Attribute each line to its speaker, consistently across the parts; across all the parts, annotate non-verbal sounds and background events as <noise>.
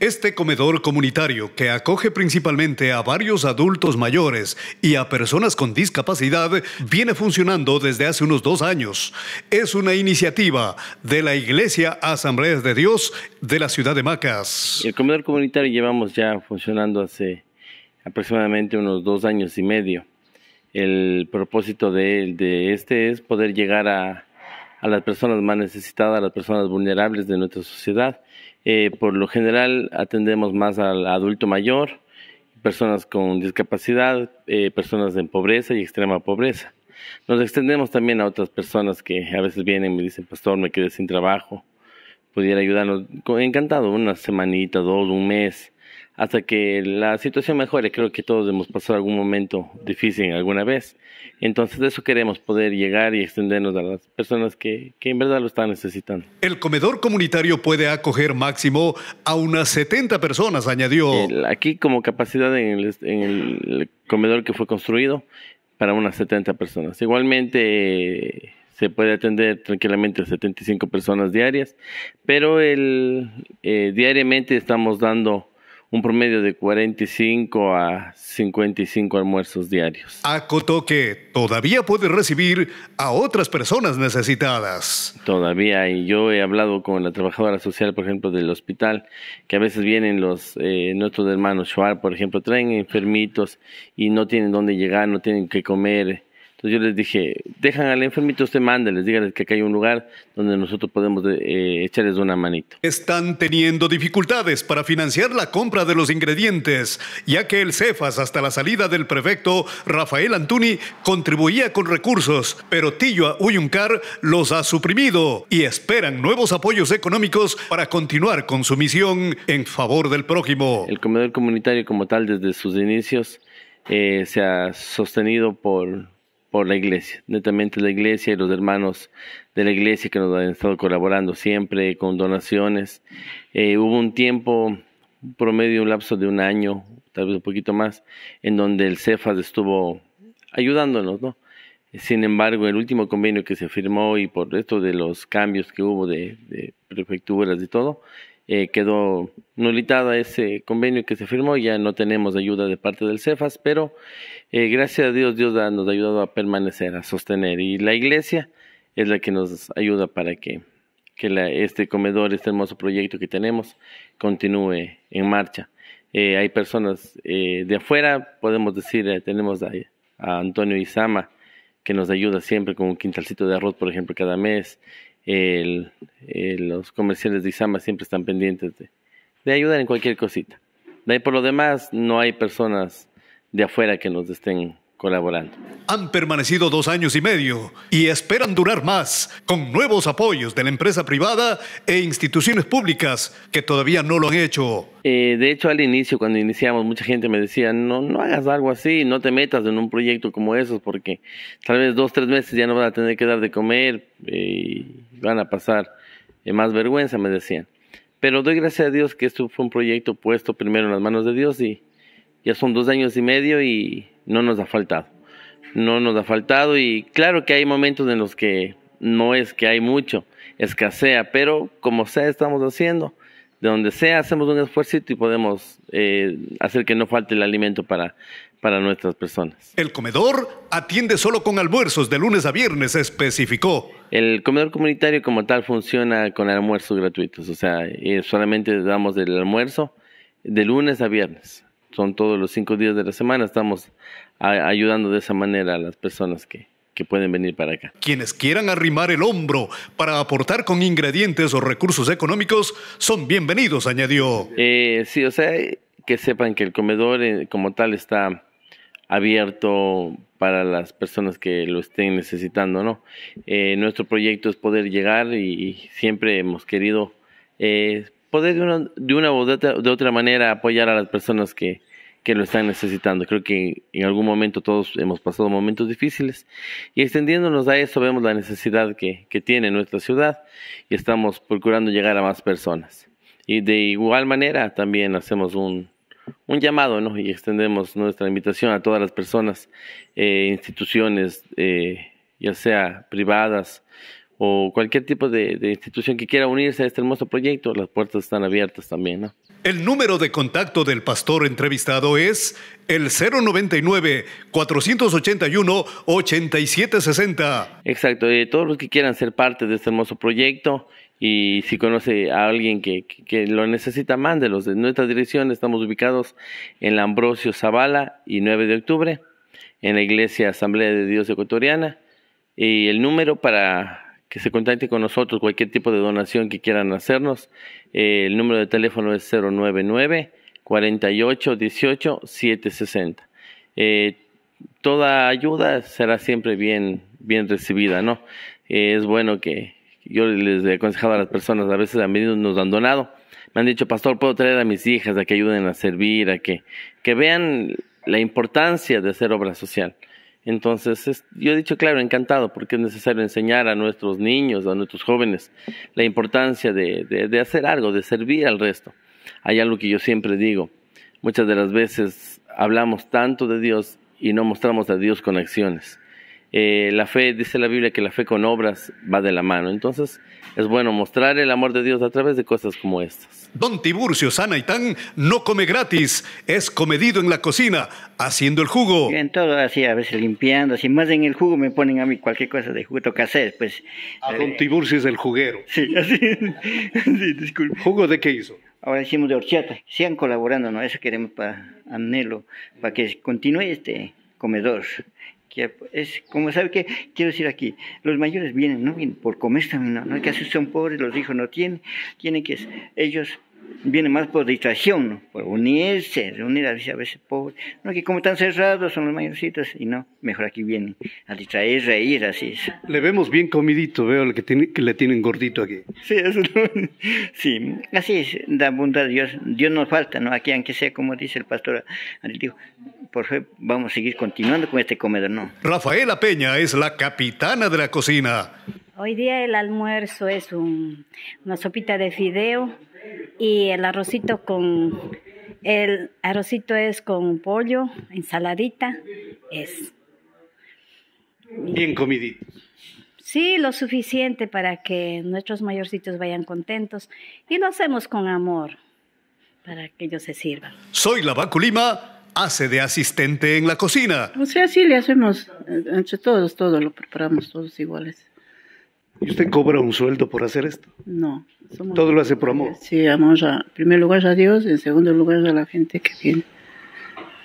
Speaker 1: Este comedor comunitario, que acoge principalmente a varios adultos mayores y a personas con discapacidad, viene funcionando desde hace unos dos años. Es una iniciativa de la Iglesia Asambleas de Dios de la ciudad de Macas.
Speaker 2: El comedor comunitario llevamos ya funcionando hace aproximadamente unos dos años y medio. El propósito de, de este es poder llegar a a las personas más necesitadas, a las personas vulnerables de nuestra sociedad. Eh, por lo general atendemos más al adulto mayor, personas con discapacidad, eh, personas en pobreza y extrema pobreza. Nos extendemos también a otras personas que a veces vienen y me dicen, pastor, me quedé sin trabajo, pudiera ayudarnos. Encantado, una semanita, dos, un mes hasta que la situación mejore. Creo que todos hemos pasado algún momento difícil alguna vez. Entonces de eso queremos poder llegar y extendernos a las personas que, que en verdad lo están necesitando.
Speaker 1: El comedor comunitario puede acoger máximo a unas
Speaker 2: 70 personas, añadió. aquí como capacidad en el, comedor que fue construido para unas 70 personas. Igualmente se puede atender tranquilamente a 75 personas diarias, pero el, eh, diariamente estamos dando un promedio de 45 a 55 almuerzos diarios.
Speaker 1: Acotó que todavía puede recibir a otras personas necesitadas.
Speaker 2: Todavía, y yo he hablado con la trabajadora social, por ejemplo, del hospital, que a veces vienen los eh, nuestros hermanos Schwab, por ejemplo, traen enfermitos y no tienen dónde llegar, no tienen que comer entonces yo les dije, dejan al enfermito, usted les díganles que acá hay un lugar donde nosotros podemos eh, echarles una manito.
Speaker 1: Están teniendo dificultades para financiar la compra de los ingredientes, ya que el Cefas hasta la salida del prefecto Rafael Antuni contribuía con recursos, pero Tilloa Uyuncar los ha suprimido y esperan nuevos apoyos económicos para continuar con su misión en
Speaker 2: favor del prójimo. El comedor comunitario como tal desde sus inicios eh, se ha sostenido por por la iglesia, netamente la iglesia y los hermanos de la iglesia que nos han estado colaborando siempre con donaciones. Eh, hubo un tiempo, promedio, un lapso de un año, tal vez un poquito más, en donde el CEFAS estuvo ayudándonos, ¿no? Sin embargo, el último convenio que se firmó y por esto de los cambios que hubo de, de prefecturas y todo, eh, quedó nulitada ese convenio que se firmó, ya no tenemos ayuda de parte del CEFAS, pero eh, gracias a Dios Dios nos ha ayudado a permanecer, a sostener y la iglesia es la que nos ayuda para que, que este comedor, este hermoso proyecto que tenemos continúe en marcha. Eh, hay personas eh, de afuera, podemos decir, tenemos a, a Antonio Izama, que nos ayuda siempre con un quintalcito de arroz, por ejemplo, cada mes el, eh, los comerciales de Isama siempre están pendientes de, de ayudar en cualquier cosita. De ahí por lo demás, no hay personas de afuera que nos estén colaborando.
Speaker 1: Han permanecido dos años y medio y esperan durar más con nuevos apoyos de la empresa privada e instituciones públicas que todavía no lo han hecho.
Speaker 2: Eh, de hecho, al inicio, cuando iniciamos, mucha gente me decía, no, no hagas algo así, no te metas en un proyecto como esos porque tal vez dos, tres meses ya no van a tener que dar de comer eh, y van a pasar eh, más vergüenza, me decían. Pero doy gracias a Dios que esto fue un proyecto puesto primero en las manos de Dios y ya son dos años y medio y no nos ha faltado. No nos ha faltado y claro que hay momentos en los que no es que hay mucho, escasea, pero como sea estamos haciendo, de donde sea hacemos un esfuerzo y podemos eh, hacer que no falte el alimento para, para nuestras personas. El comedor atiende solo con almuerzos de lunes a viernes, especificó. El comedor comunitario como tal funciona con almuerzos gratuitos, o sea, eh, solamente damos el almuerzo de lunes a viernes son todos los cinco días de la semana. Estamos ayudando de esa manera a las personas que, pueden venir para acá.
Speaker 1: Quienes quieran arrimar el hombro para aportar con ingredientes o recursos económicos son bienvenidos, añadió.
Speaker 2: Eh, sí, o sea, que sepan que el comedor eh, como tal está abierto para las personas que lo estén necesitando, ¿no? Eh, nuestro proyecto es poder llegar y, y siempre hemos querido poder de una, de otra, manera apoyar a las personas que, lo están necesitando. Creo que en algún momento todos hemos pasado momentos difíciles y extendiéndonos a eso vemos la necesidad que, tiene nuestra ciudad y estamos procurando llegar a más personas. Y de igual manera también hacemos un, un llamado ¿no? y extendemos nuestra invitación a todas las personas, eh, instituciones, eh, ya sea privadas, o cualquier tipo de, institución que quiera unirse a este hermoso proyecto, las puertas están abiertas también. El
Speaker 1: número de contacto del pastor entrevistado es el 099-481-8760.
Speaker 2: Exacto, eh, todos los que quieran ser parte de este hermoso proyecto y si conoce a alguien que, lo necesita, mándelos. En nuestra dirección estamos ubicados en la Ambrosio Zavala y 9 de octubre, en la Iglesia Asamblea de Dios Ecuatoriana. Y el número para que se contacten con nosotros, cualquier tipo de donación que quieran hacernos. Eh, el número de teléfono es 099 48 18 760. toda ayuda será siempre bien, bien recibida, ¿no? Eh, es bueno que yo les he aconsejado a las personas, a veces han venido, nos han donado, me han dicho, pastor, puedo traer a mis hijas a que ayuden a servir, a que, que vean la importancia de hacer obra social. Entonces, yo he dicho, claro, encantado, porque es necesario enseñar a nuestros niños, a nuestros jóvenes, la importancia de, de hacer algo, de servir al resto. Hay algo que yo siempre digo, muchas de las veces hablamos tanto de Dios y no mostramos a Dios con acciones. Eh, la fe, dice la Biblia, que la fe con obras va de la mano. Entonces, es bueno mostrar el amor de Dios a través de cosas como estas.
Speaker 1: Don Tiburcio Sanaitán no come gratis, es comedido en la cocina, haciendo el
Speaker 2: jugo. En todo, así, a veces limpiando, así, más en el jugo me ponen a mí cualquier cosa de jugo que pues. A ah, Don
Speaker 1: Tiburcio es el juguero. Sí, así, <laughs> sí, disculpe. ¿Jugo de qué hizo? Ahora hicimos de horchata,
Speaker 2: sigan colaborando, ¿no? Eso queremos para Anhelo, para que continúe este comedor que es como sabe que quiero decir aquí, los mayores vienen, no vienen por comer también, no, no que así son pobres, los hijos no tienen, tienen que ellos viene más por distracción, ¿no? por unirse, reunir a veces, pobre, No, que como están cerrados son los mayorcitos y no, mejor aquí vienen a distraer, reír, así es.
Speaker 1: Le vemos bien comidito, veo el que, tiene, que le tienen gordito aquí.
Speaker 2: Sí, <laughs> así es, da bondad Dios, Dios nos falta, ¿no? Aquí, aunque sea como dice el pastor, dijo, por favor, vamos a seguir continuando con este comedor, ¿no?
Speaker 1: Rafaela Peña es la capitana de la cocina.
Speaker 2: Hoy día el almuerzo es una sopita de fideo y el arrocito con el arrocito es con pollo, ensaladita, es bien comidito. Sí, lo suficiente para que nuestros mayorcitos vayan contentos y lo hacemos con amor para que ellos se sirvan.
Speaker 1: Soy la Baculima, hace de asistente en la cocina.
Speaker 2: O sea, sí le hacemos eh, entre todos, todo lo preparamos todos iguales
Speaker 1: usted cobra un sueldo por hacer esto? No. Todo lo hace por amor.
Speaker 2: Sí, amamos a, en primer lugar a Dios, en segundo lugar a la gente que viene.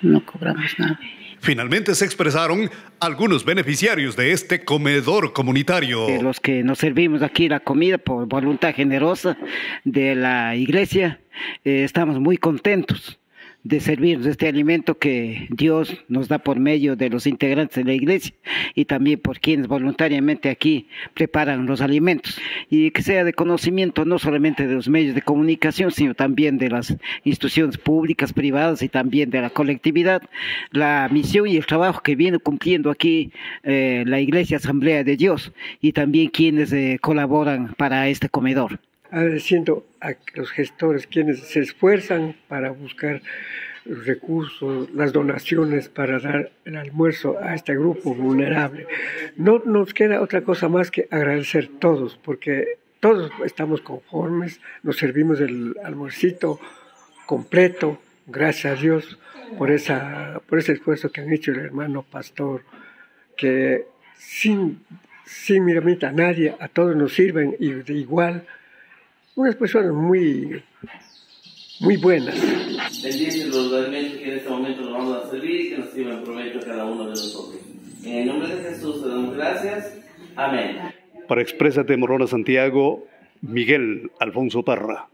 Speaker 1: No cobramos nada. Finalmente se expresaron algunos beneficiarios de este comedor comunitario. Los que nos servimos aquí la comida por voluntad generosa de la iglesia, eh, estamos muy contentos de servir este alimento que Dios nos da por medio de los integrantes de la iglesia y también por quienes voluntariamente aquí preparan los alimentos y que sea de conocimiento no solamente de los medios de comunicación sino también de las instituciones públicas, privadas y también de la colectividad la misión y el trabajo que viene cumpliendo aquí eh, la iglesia Asamblea de Dios y también quienes eh, colaboran para este comedor agradeciendo ah, a los gestores quienes se esfuerzan para buscar recursos, las donaciones para dar el almuerzo a este grupo vulnerable. No nos queda otra cosa más que agradecer todos, porque todos estamos conformes, nos servimos el almuercito completo, gracias a Dios por, esa, por ese esfuerzo que han hecho el hermano pastor, que sin, sin miramita a nadie, a todos nos sirven y de igual unas personas muy, muy buenas.
Speaker 2: Bendice los alimentos que en este momento nos vamos a servir y que nos sirvan provecho a cada uno de nosotros. En el nombre de Jesús te damos gracias. Amén.
Speaker 1: Para Exprésate Morona Santiago, Miguel Alfonso Parra.